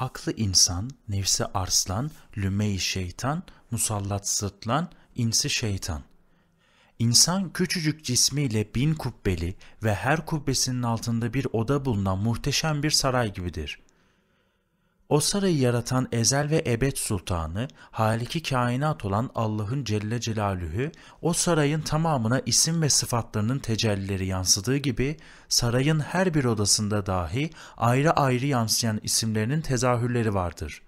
Aklı insan, nefsi arslan, lümeyi şeytan, musallat sırtlan, insi şeytan. İnsan küçücük cismiyle bin kubbeli ve her kubbesinin altında bir oda bulunan muhteşem bir saray gibidir. O sarayı yaratan ezel ve ebed sultanı, haliki kainat olan Allah'ın Celle Celalühü, o sarayın tamamına isim ve sıfatlarının tecellileri yansıdığı gibi, sarayın her bir odasında dahi ayrı ayrı yansıyan isimlerinin tezahürleri vardır.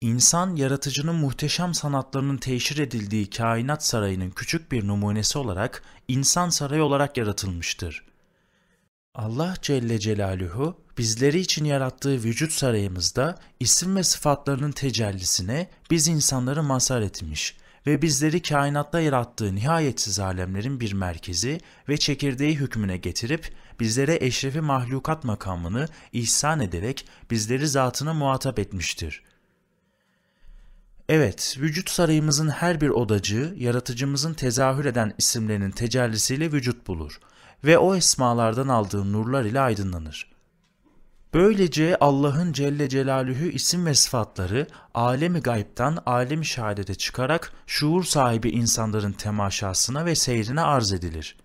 İnsan, yaratıcının muhteşem sanatlarının teşhir edildiği kainat sarayının küçük bir numunesi olarak, insan sarayı olarak yaratılmıştır.'' Allah Celle Celaluhu bizleri için yarattığı vücut sarayımızda isim ve sıfatlarının tecellisine biz insanları mazhar etmiş ve bizleri kainatta yarattığı nihayetsiz alemlerin bir merkezi ve çekirdeği hükmüne getirip bizlere eşrefi mahlukat makamını ihsan ederek bizleri zatına muhatap etmiştir.'' Evet, vücut sarayımızın her bir odacığı yaratıcımızın tezahür eden isimlerinin tecellisiyle vücut bulur ve o esmalardan aldığı nurlar ile aydınlanır. Böylece Allah'ın Celle Celalühü isim ve sıfatları alemi gaybtan alemi şehadete çıkarak şuur sahibi insanların temaşasına ve seyrine arz edilir.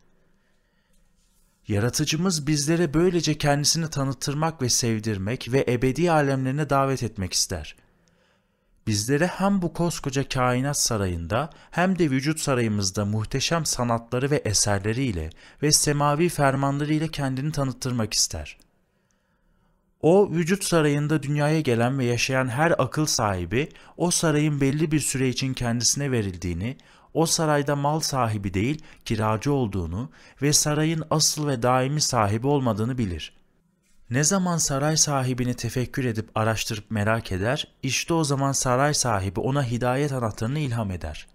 Yaratıcımız bizlere böylece kendisini tanıttırmak ve sevdirmek ve ebedi alemlerine davet etmek ister.'' bizlere hem bu koskoca kainat sarayında hem de vücut sarayımızda muhteşem sanatları ve eserleriyle ve semavi fermanları ile kendini tanıttırmak ister. O vücut sarayında dünyaya gelen ve yaşayan her akıl sahibi o sarayın belli bir süre için kendisine verildiğini, o sarayda mal sahibi değil kiracı olduğunu ve sarayın asıl ve daimi sahibi olmadığını bilir.'' Ne zaman saray sahibini tefekkür edip araştırıp merak eder, işte o zaman saray sahibi ona hidayet anahtarını ilham eder.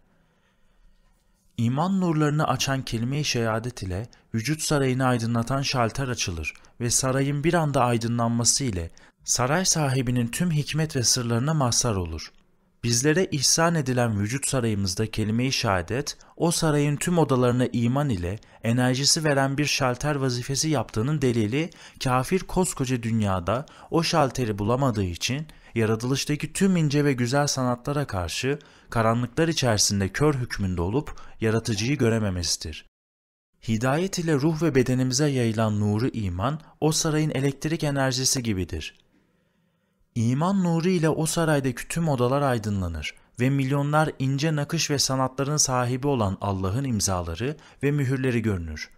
İman nurlarını açan kelime-i şehadet ile vücut sarayını aydınlatan şalter açılır ve sarayın bir anda aydınlanması ile saray sahibinin tüm hikmet ve sırlarına mazhar olur.'' Bizlere ihsan edilen vücut sarayımızda kelime-i şehadet, o sarayın tüm odalarına iman ile enerjisi veren bir şalter vazifesi yaptığının delili, kafir koskoca dünyada o şalteri bulamadığı için yaratılıştaki tüm ince ve güzel sanatlara karşı karanlıklar içerisinde kör hükmünde olup yaratıcıyı görememesidir. Hidayet ile ruh ve bedenimize yayılan nuru iman, o sarayın elektrik enerjisi gibidir.'' İman nuru ile o saraydaki tüm odalar aydınlanır ve milyonlar ince nakış ve sanatların sahibi olan Allah'ın imzaları ve mühürleri görünür.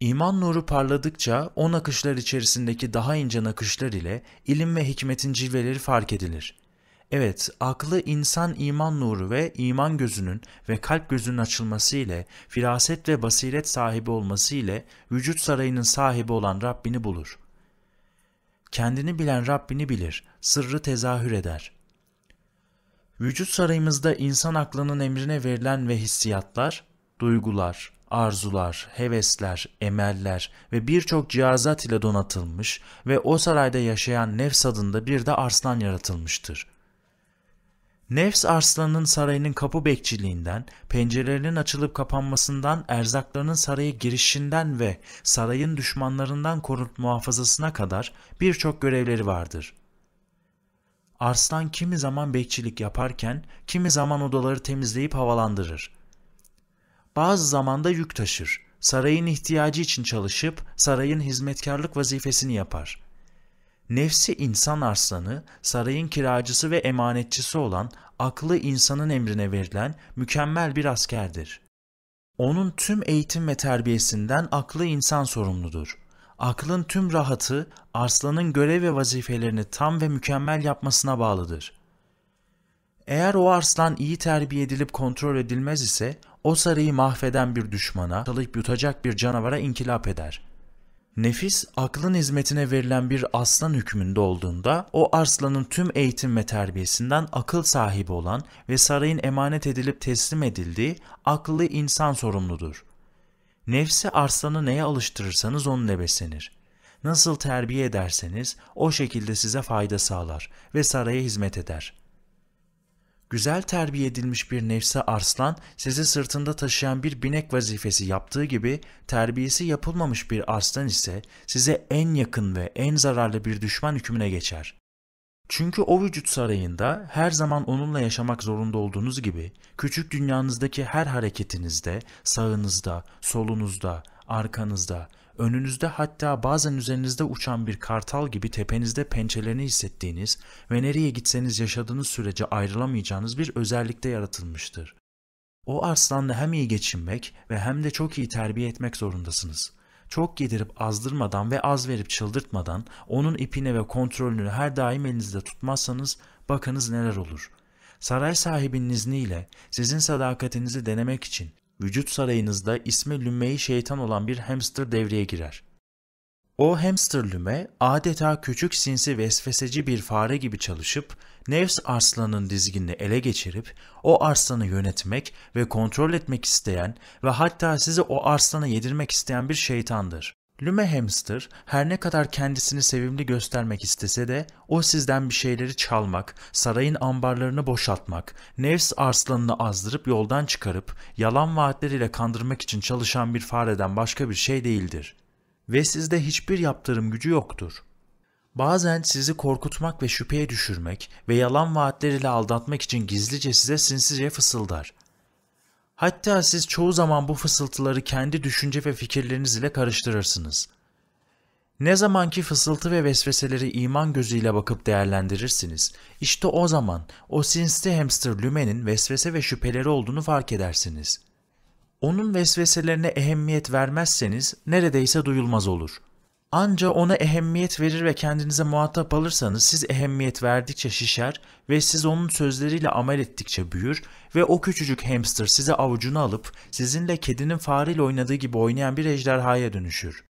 İman nuru parladıkça o nakışlar içerisindeki daha ince nakışlar ile ilim ve hikmetin cilveleri fark edilir. Evet, aklı insan iman nuru ve iman gözünün ve kalp gözünün açılması ile firaset ve basiret sahibi olması ile vücut sarayının sahibi olan Rabbini bulur.'' Kendini bilen Rabbini bilir, sırrı tezahür eder. Vücut sarayımızda insan aklının emrine verilen ve hissiyatlar, duygular, arzular, hevesler, emeller ve birçok cihazat ile donatılmış ve o sarayda yaşayan nefs adında bir de arslan yaratılmıştır. Nefs Arslan'ın sarayının kapı bekçiliğinden, pencerelerinin açılıp kapanmasından, erzaklarının saraya girişinden ve sarayın düşmanlarından korunup muhafazasına kadar birçok görevleri vardır. Arslan kimi zaman bekçilik yaparken, kimi zaman odaları temizleyip havalandırır. Bazı zamanda yük taşır, sarayın ihtiyacı için çalışıp sarayın hizmetkarlık vazifesini yapar.'' Nefsi insan arslanı, sarayın kiracısı ve emanetçisi olan, aklı insanın emrine verilen mükemmel bir askerdir. Onun tüm eğitim ve terbiyesinden aklı insan sorumludur. Aklın tüm rahatı, arslanın görev ve vazifelerini tam ve mükemmel yapmasına bağlıdır. Eğer o arslan iyi terbiye edilip kontrol edilmez ise, o sarayı mahveden bir düşmana, çalıp yutacak bir canavara inkilap eder. Nefis aklın hizmetine verilen bir aslan hükmünde olduğunda o aslanın tüm eğitim ve terbiyesinden akıl sahibi olan ve sarayın emanet edilip teslim edildiği akıllı insan sorumludur. Nefsi aslanı neye alıştırırsanız onunla beslenir. Nasıl terbiye ederseniz o şekilde size fayda sağlar ve saraya hizmet eder.'' Güzel terbiye edilmiş bir nefse arslan sizi sırtında taşıyan bir binek vazifesi yaptığı gibi terbiyesi yapılmamış bir arslan ise size en yakın ve en zararlı bir düşman hükmüne geçer. Çünkü o vücut sarayında her zaman onunla yaşamak zorunda olduğunuz gibi küçük dünyanızdaki her hareketinizde, sağınızda, solunuzda, arkanızda, önünüzde hatta bazen üzerinizde uçan bir kartal gibi tepenizde pençelerini hissettiğiniz ve nereye gitseniz yaşadığınız sürece ayrılamayacağınız bir özellikte yaratılmıştır. O aslanla hem iyi geçinmek ve hem de çok iyi terbiye etmek zorundasınız. Çok yedirip azdırmadan ve az verip çıldırtmadan onun ipine ve kontrolünü her daim elinizde tutmazsanız bakınız neler olur. Saray sahibinin izniyle sizin sadakatinizi denemek için vücut sarayınızda ismi lümeyi şeytan olan bir hamster devreye girer. O hamster lüme adeta küçük sinsi vesveseci bir fare gibi çalışıp nefs arslanın dizginini ele geçirip o arslanı yönetmek ve kontrol etmek isteyen ve hatta sizi o arslanı yedirmek isteyen bir şeytandır. Lüme Hamster her ne kadar kendisini sevimli göstermek istese de o sizden bir şeyleri çalmak, sarayın ambarlarını boşaltmak, Nevs arslanını azdırıp yoldan çıkarıp yalan vaatleriyle kandırmak için çalışan bir fareden başka bir şey değildir. Ve sizde hiçbir yaptırım gücü yoktur. Bazen sizi korkutmak ve şüpheye düşürmek ve yalan vaatleriyle aldatmak için gizlice size sinsice fısıldar. Hatta siz çoğu zaman bu fısıltıları kendi düşünce ve fikirleriniz ile karıştırırsınız. Ne zamanki fısıltı ve vesveseleri iman gözüyle bakıp değerlendirirsiniz, işte o zaman o sinsi hamster lümenin vesvese ve şüpheleri olduğunu fark edersiniz. Onun vesveselerine ehemmiyet vermezseniz neredeyse duyulmaz olur.'' Anca ona ehemmiyet verir ve kendinize muhatap alırsanız siz ehemmiyet verdikçe şişer ve siz onun sözleriyle amel ettikçe büyür ve o küçücük hamster size avucunu alıp sizinle kedinin fareyle oynadığı gibi oynayan bir ejderhaya dönüşür.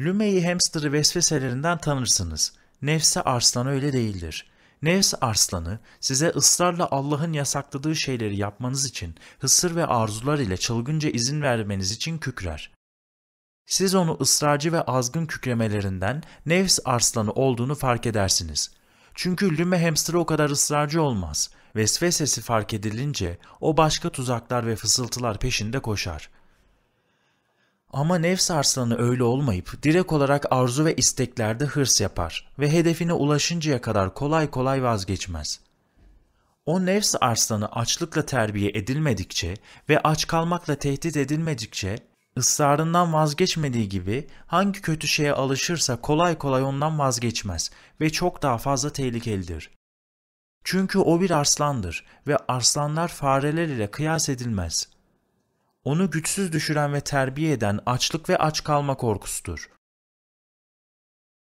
Lümeyi hamsterı vesveselerinden tanırsınız. Nefse arslan öyle değildir. Nefs arslanı size ısrarla Allah'ın yasakladığı şeyleri yapmanız için hısır ve arzular ile çılgınca izin vermeniz için kükrer. Siz onu ısrarcı ve azgın kükremelerinden nefs arslanı olduğunu fark edersiniz. Çünkü lüme hamster o kadar ısrarcı olmaz. Vesvesesi fark edilince o başka tuzaklar ve fısıltılar peşinde koşar.'' Ama nefs arslanı öyle olmayıp direkt olarak arzu ve isteklerde hırs yapar ve hedefine ulaşıncaya kadar kolay kolay vazgeçmez. O nefs arslanı açlıkla terbiye edilmedikçe ve aç kalmakla tehdit edilmedikçe ısrarından vazgeçmediği gibi hangi kötü şeye alışırsa kolay kolay ondan vazgeçmez ve çok daha fazla tehlikelidir. Çünkü o bir aslandır ve aslanlar fareler ile kıyas edilmez. Onu güçsüz düşüren ve terbiye eden açlık ve aç kalma korkusudur.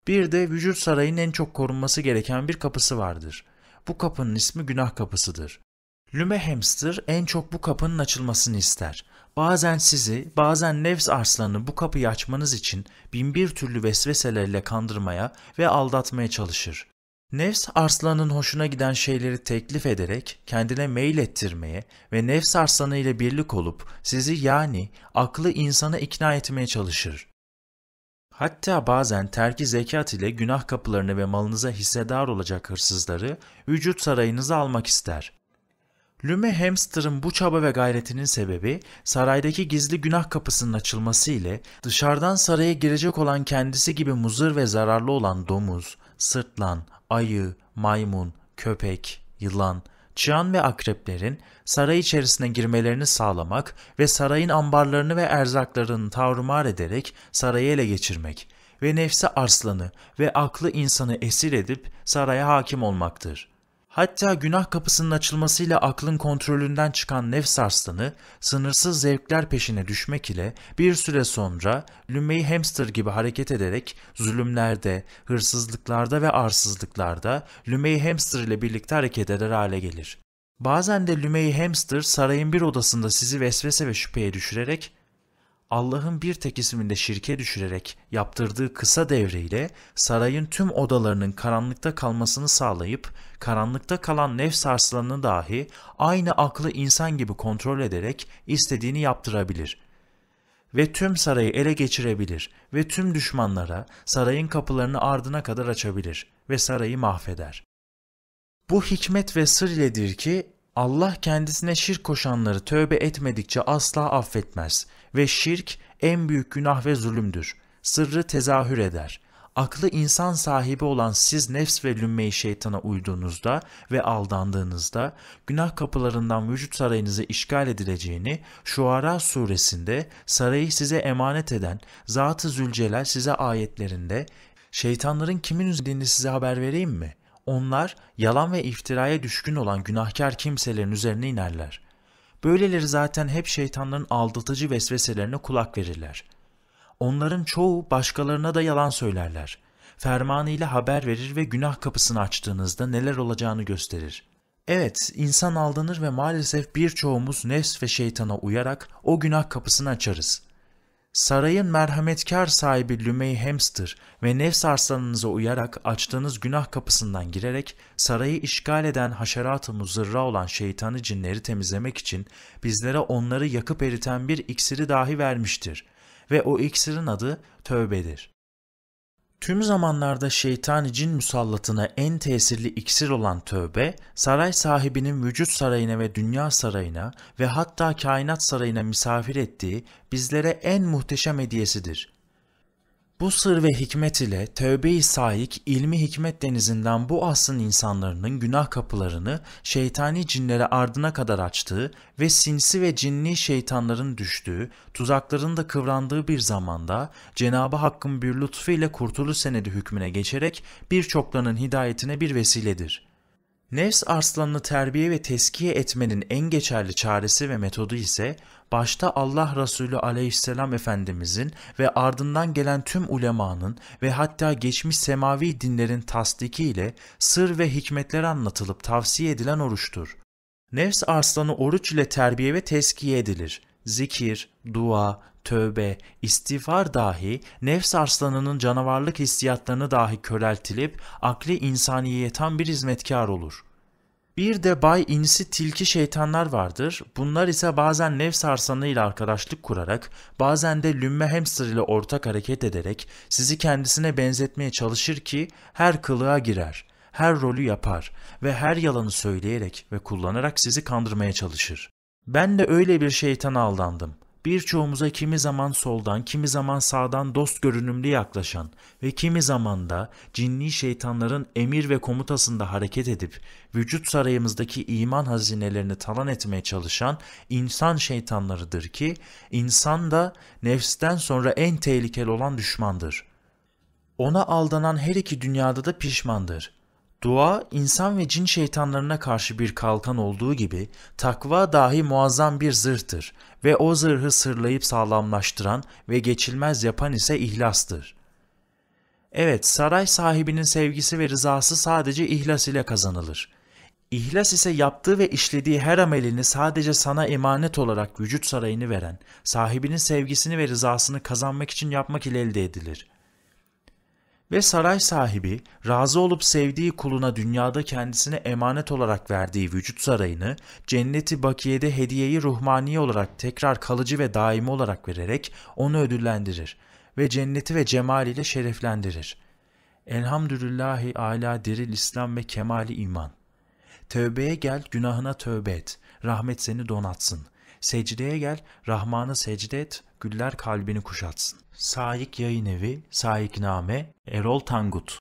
Bir de vücut sarayın en çok korunması gereken bir kapısı vardır. Bu kapının ismi günah kapısıdır. Lüme hamster en çok bu kapının açılmasını ister. Bazen sizi, bazen nefs arslanını bu kapıyı açmanız için binbir türlü vesveselerle kandırmaya ve aldatmaya çalışır. Nefs arslanın hoşuna giden şeyleri teklif ederek kendine meyil ettirmeye ve nefs arslanı ile birlik olup sizi yani aklı insana ikna etmeye çalışır. Hatta bazen terki zekat ile günah kapılarını ve malınıza hissedar olacak hırsızları vücut sarayınıza almak ister. Lüme Hamster'ın bu çaba ve gayretinin sebebi saraydaki gizli günah kapısının açılması ile dışarıdan saraya girecek olan kendisi gibi muzır ve zararlı olan domuz, sırtlan, ayı, maymun, köpek, yılan, çıyan ve akreplerin saray içerisine girmelerini sağlamak ve sarayın ambarlarını ve erzaklarını tavrumar ederek sarayı ele geçirmek ve nefsi arslanı ve aklı insanı esir edip saraya hakim olmaktır.'' Hatta günah kapısının açılmasıyla aklın kontrolünden çıkan nefs arslanı, sınırsız zevkler peşine düşmek ile bir süre sonra lümmeyi hamster gibi hareket ederek zulümlerde, hırsızlıklarda ve arsızlıklarda lümmeyi hamster ile birlikte hareket eder hale gelir. Bazen de lümeyi hamster sarayın bir odasında sizi vesvese ve şüpheye düşürerek Allah'ın bir tek isminde şirke düşürerek yaptırdığı kısa devreyle sarayın tüm odalarının karanlıkta kalmasını sağlayıp karanlıkta kalan nefs arslanını dahi aynı aklı insan gibi kontrol ederek istediğini yaptırabilir ve tüm sarayı ele geçirebilir ve tüm düşmanlara sarayın kapılarını ardına kadar açabilir ve sarayı mahveder. Bu hikmet ve sır iledir ki Allah kendisine şirk koşanları tövbe etmedikçe asla affetmez ve şirk en büyük günah ve zulümdür. Sırrı tezahür eder. Aklı insan sahibi olan siz nefs ve lümmeyi şeytana uyduğunuzda ve aldandığınızda günah kapılarından vücut sarayınızı işgal edileceğini Şuara suresinde sarayı size emanet eden Zat-ı Zülcelal size ayetlerinde şeytanların kimin üzerinde size haber vereyim mi? Onlar yalan ve iftiraya düşkün olan günahkar kimselerin üzerine inerler. Böyleleri zaten hep şeytanların aldatıcı vesveselerine kulak verirler. Onların çoğu başkalarına da yalan söylerler. Fermanıyla haber verir ve günah kapısını açtığınızda neler olacağını gösterir. Evet, insan aldanır ve maalesef birçoğumuz nefs ve şeytana uyarak o günah kapısını açarız. Sarayın merhametkar sahibi Lümey Hamster ve nefs arslanınıza uyarak açtığınız günah kapısından girerek sarayı işgal eden haşerat-ı muzırra olan şeytanı cinleri temizlemek için bizlere onları yakıp eriten bir iksiri dahi vermiştir ve o iksirin adı tövbedir. Tüm zamanlarda şeytani cin musallatına en tesirli iksir olan tövbe, saray sahibinin vücut sarayına ve dünya sarayına ve hatta kainat sarayına misafir ettiği bizlere en muhteşem hediyesidir. Bu sır ve hikmet ile tövbe-i saik ilmi hikmet denizinden bu asrın insanların günah kapılarını şeytani cinlere ardına kadar açtığı ve sinsi ve cinni şeytanların düştüğü, tuzakların da kıvrandığı bir zamanda Cenabı Hakk'ın bir lütfu ile kurtuluş senedi hükmüne geçerek birçoklarının hidayetine bir vesiledir.'' Nefs arslanını terbiye ve teskiye etmenin en geçerli çaresi ve metodu ise başta Allah Resulü aleyhisselam efendimizin ve ardından gelen tüm ulemanın ve hatta geçmiş semavi dinlerin tasdikiyle sır ve hikmetler anlatılıp tavsiye edilen oruçtur. Nefs arslanı oruç ile terbiye ve teskiye edilir. Zikir, dua, tövbe, istiğfar dahi nefs arslanının canavarlık hissiyatlarını dahi köreltilip akli insaniyeye tam bir hizmetkar olur. Bir de bay insi tilki şeytanlar vardır. Bunlar ise bazen nefs arslanıyla arkadaşlık kurarak, bazen de lümme hamster ile ortak hareket ederek sizi kendisine benzetmeye çalışır ki her kılığa girer, her rolü yapar ve her yalanı söyleyerek ve kullanarak sizi kandırmaya çalışır. Ben de öyle bir şeytana aldandım birçoğumuza kimi zaman soldan, kimi zaman sağdan dost görünümlü yaklaşan ve kimi zaman da cinni şeytanların emir ve komutasında hareket edip vücut sarayımızdaki iman hazinelerini talan etmeye çalışan insan şeytanlarıdır ki insan da nefsten sonra en tehlikeli olan düşmandır. Ona aldanan her iki dünyada da pişmandır.'' Dua insan ve cin şeytanlarına karşı bir kalkan olduğu gibi takva dahi muazzam bir zırhtır ve o zırhı sırlayıp sağlamlaştıran ve geçilmez yapan ise ihlastır. Evet, saray sahibinin sevgisi ve rızası sadece ihlas ile kazanılır. İhlas ise yaptığı ve işlediği her amelini sadece sana emanet olarak vücut sarayını veren, sahibinin sevgisini ve rızasını kazanmak için yapmak ile elde edilir.'' Ve saray sahibi razı olup sevdiği kuluna dünyada kendisine emanet olarak verdiği vücut sarayını cenneti bakiyede hediyeyi ruhmani olarak tekrar kalıcı ve daimi olarak vererek onu ödüllendirir ve cenneti ve cemaliyle şereflendirir. Elhamdülillahi ala diril İslam ve kemali iman. Tövbeye gel günahına tövbe et, rahmet seni donatsın. Secdeye gel, Rahman'ı secde et, güller kalbini kuşatsın. Saik Yayın Evi, Saikname, Erol Tangut